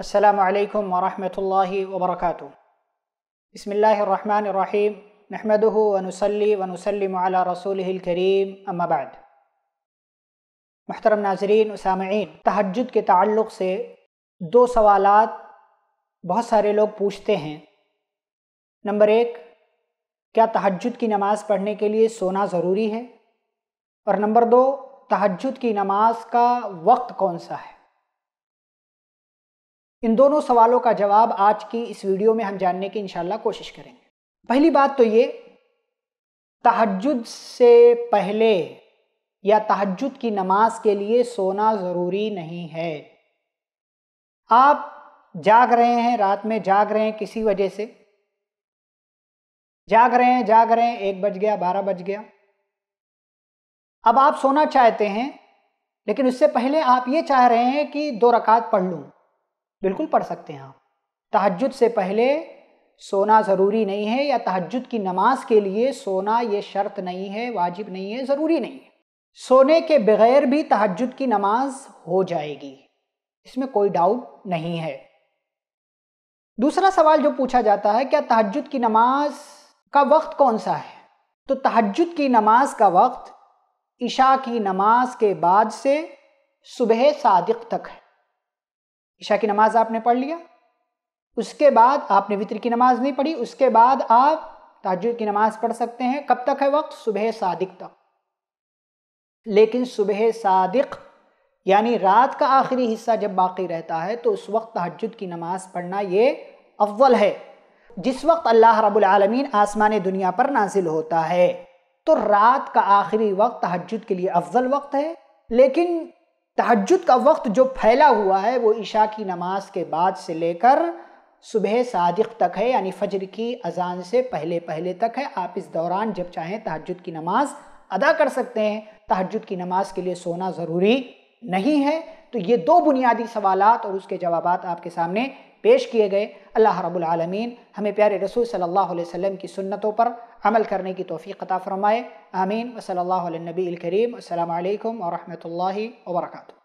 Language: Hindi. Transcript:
असलकम वरहमल वबरक बसमीम नहमदह वनसली वनसलम रसूलकरीम अम्माबाद महतरम नाजरीन सामीन तहजद के तल्ल से दो सवालात बहुत सारे लोग पूछते हैं नंबर एक क्या तहजद की नमाज़ पढ़ने के लिए सोना ज़रूरी है और नंबर दो तहजद की नमाज का वक्त कौन सा है इन दोनों सवालों का जवाब आज की इस वीडियो में हम जानने की इंशाल्लाह कोशिश करेंगे पहली बात तो ये तहजद से पहले या तहजद की नमाज के लिए सोना ज़रूरी नहीं है आप जाग रहे हैं रात में जाग रहे हैं किसी वजह से जाग रहे हैं जाग रहे हैं एक बज गया बारह बज गया अब आप सोना चाहते हैं लेकिन उससे पहले आप ये चाह रहे हैं कि दो रकात पढ़ लूँ बिल्कुल पढ़ सकते हैं आप तहजद से पहले सोना ज़रूरी नहीं है या तहजद की नमाज के लिए सोना ये शर्त नहीं है वाजिब नहीं है ज़रूरी नहीं है सोने के बगैर भी तहजद की नमाज हो जाएगी इसमें कोई डाउट नहीं है दूसरा सवाल जो पूछा जाता है क्या तहजद की नमाज का वक्त कौन सा है तो तहजद की नमाज का वक्त ईशा की नमाज के बाद से सुबह सादिक तक है ईशा की नमाज आपने पढ़ लिया उसके बाद आपने वितर की नमाज नहीं पढ़ी उसके बाद आप ताजुद की नमाज पढ़ सकते हैं कब तक है वक्त सुबह सादिक तक लेकिन सुबह सादिक यानी रात का आखिरी हिस्सा जब बाकी रहता है तो उस वक्त तहजद की नमाज पढ़ना ये अव्वल है जिस वक्त अल्लाह रबालमीन आसमान दुनिया पर नाजिल होता है तो रात का आखिरी वक्त तहजद के लिए अव्वल वक्त है लेकिन तहजद का वक्त जो फैला हुआ है वो ईशा की नमाज के बाद से लेकर सुबह सादिक तक है यानी फजर की अजान से पहले पहले तक है आप इस दौरान जब चाहें तहजद की नमाज अदा कर सकते हैं तहजद की नमाज के लिए सोना ज़रूरी नहीं है तो ये दो बुनियादी सवालत और उसके जवाब आपके सामने पेश किए गए अल्लाह रब्बुल आलमीन हमें प्यारे रसूल सल्लल्लाहु अलैहि वसल्लम की सुन्नतों पर अमल करने की तोफ़ी अता फ़रमाए आमीन वसल्ला नबी करीम अल्लाम वरहमल वर्का